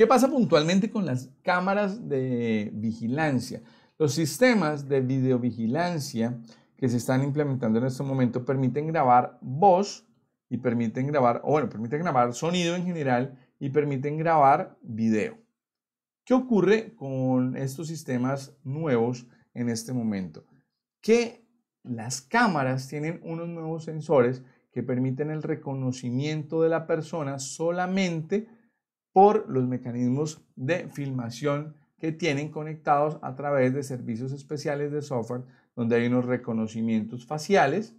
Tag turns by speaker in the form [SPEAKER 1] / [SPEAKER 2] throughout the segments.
[SPEAKER 1] ¿Qué pasa puntualmente con las cámaras de vigilancia? Los sistemas de videovigilancia que se están implementando en este momento permiten grabar voz y permiten grabar, o bueno, permiten grabar sonido en general y permiten grabar video. ¿Qué ocurre con estos sistemas nuevos en este momento? Que las cámaras tienen unos nuevos sensores que permiten el reconocimiento de la persona solamente por los mecanismos de filmación que tienen conectados a través de servicios especiales de software donde hay unos reconocimientos faciales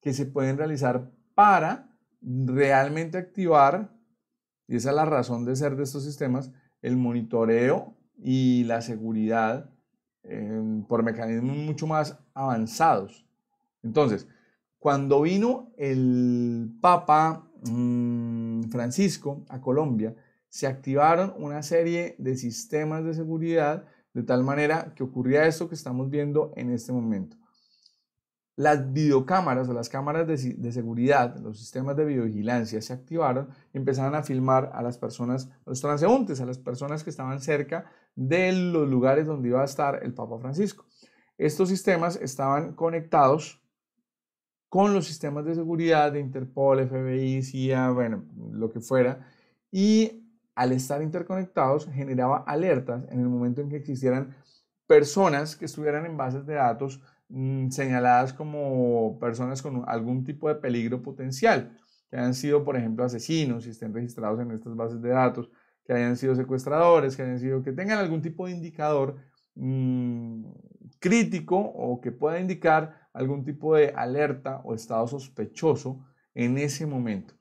[SPEAKER 1] que se pueden realizar para realmente activar, y esa es la razón de ser de estos sistemas, el monitoreo y la seguridad em, por mecanismos mucho más avanzados. Entonces, cuando vino el Papa Mm, Francisco a Colombia, se activaron una serie de sistemas de seguridad de tal manera que ocurría esto que estamos viendo en este momento. Las videocámaras o las cámaras de, seguridad, los sistemas de videovigilancia se activaron y empezaron a filmar a las personas, los transeúntes, a las personas que estaban cerca de los lugares donde iba a estar el Papa Francisco. Estos sistemas estaban conectados con los sistemas de seguridad de Interpol, FBI, CIA, bueno, lo que fuera, y al estar interconectados generaba alertas en el momento en que existieran personas que estuvieran en bases de datos mm, señaladas como personas con algún tipo de peligro potencial, que hayan sido, por ejemplo, asesinos y estén registrados en estas bases de datos, que hayan sido secuestradores, que hayan sido, que tengan algún tipo de indicador mm, crítico o que pueda indicar algún tipo de alerta o estado sospechoso en ese momento.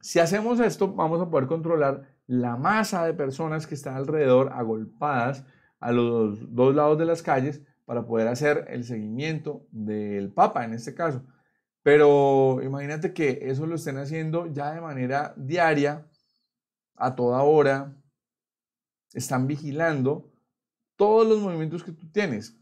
[SPEAKER 1] Si hacemos esto, vamos a poder controlar la masa de personas que están alrededor agolpadas a los dos lados de las calles para poder hacer el seguimiento del Papa en este caso. Pero imagínate que eso lo estén haciendo ya de manera diaria, a toda hora, están vigilando todos los movimientos que tú tienes.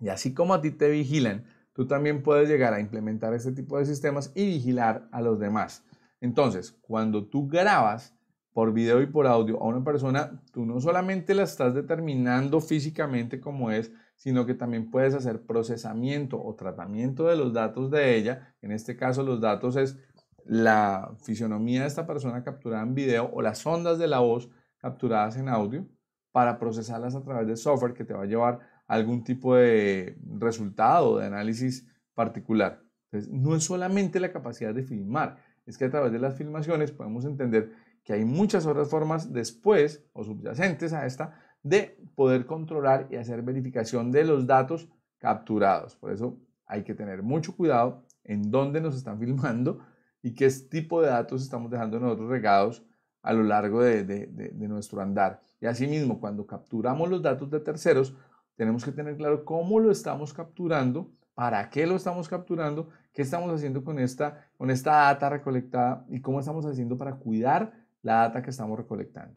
[SPEAKER 1] Y así como a ti te vigilan, tú también puedes llegar a implementar este tipo de sistemas y vigilar a los demás. Entonces, cuando tú grabas por video y por audio a una persona, tú no solamente la estás determinando físicamente como es, sino que también puedes hacer procesamiento o tratamiento de los datos de ella. En este caso, los datos es la fisionomía de esta persona capturada en video o las ondas de la voz capturadas en audio para procesarlas a través de software que te va a llevar algún tipo de resultado, de análisis particular. Entonces, no es solamente la capacidad de filmar, es que a través de las filmaciones podemos entender que hay muchas otras formas después o subyacentes a esta de poder controlar y hacer verificación de los datos capturados. Por eso hay que tener mucho cuidado en dónde nos están filmando y qué tipo de datos estamos dejando nosotros regados a lo largo de, de, de nuestro andar. Y asimismo, cuando capturamos los datos de terceros, tenemos que tener claro cómo lo estamos capturando, para qué lo estamos capturando, qué estamos haciendo con esta, con esta data recolectada y cómo estamos haciendo para cuidar la data que estamos recolectando.